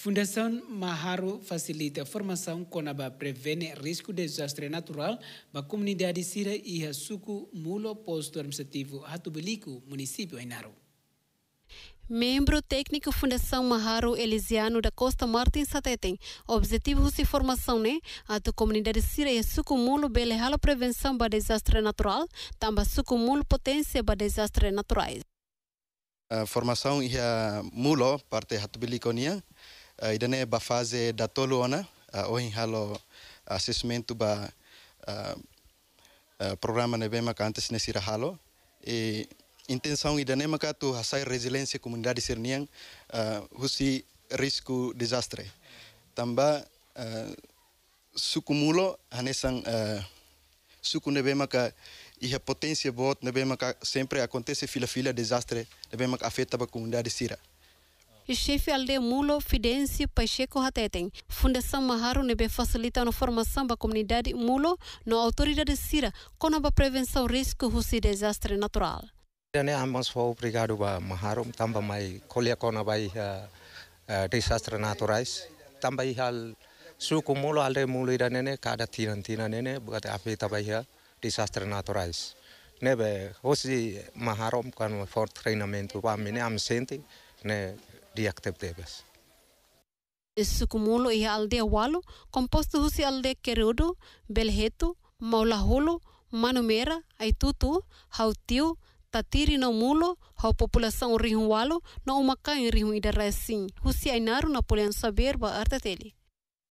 Fundação Maharo facilita a formação quando prevene risco de desastre natural para a comunidade Sira e Hasuku Mulo, posto administrativo Hatubilico, município Ainaro. Membro técnico Fundação Maharo Elisiano da Costa Martins Satetem. Objetivo de formação né? A da comunidade Sira e Sucumulo belehalo prevenção para desastre natural, também Sucumulo potência para desastre naturais. A formação é mulo parte Hatubilico Niang uh, idane ba fase da tolo ona uh, ah, ohin halo assessment ba uh, uh, programa ne bema ka antes ne sira halo e intenção idane maka tu hasai resiliência comunidade serniang uh, husi risco desastre tamba uh, sukumulo hanesang uh, suku ne bema ka e potência bot ne bema ka sempre acontece fila fila desastre ne bema ka afeta ba comunidade sira chefe Aldemulo Fidense Pacheco Ratetem. Fundação Maharo Nebe facilita a formação da comunidade Mulo na autoridade Sira com a prevenção risco de desastre natural. Dane ambas foi obrigado a Maharo também mai colher com a vai eh, eh, desastre naturais também hal suku mulo alde mulo ira nene kada tinan tinan nene buat api também hal desastre naturais nebe hoje Maharom kan for treinamento para mim am senti né diyaktebte bes sukumulo iha alde walo komposto husi alde kerodo belheto maulaholo manumera aitutu hautiu tatiri no mulo hau população rihun walo no umakai rihun idarasim husi ainaru na polian saber ba artateli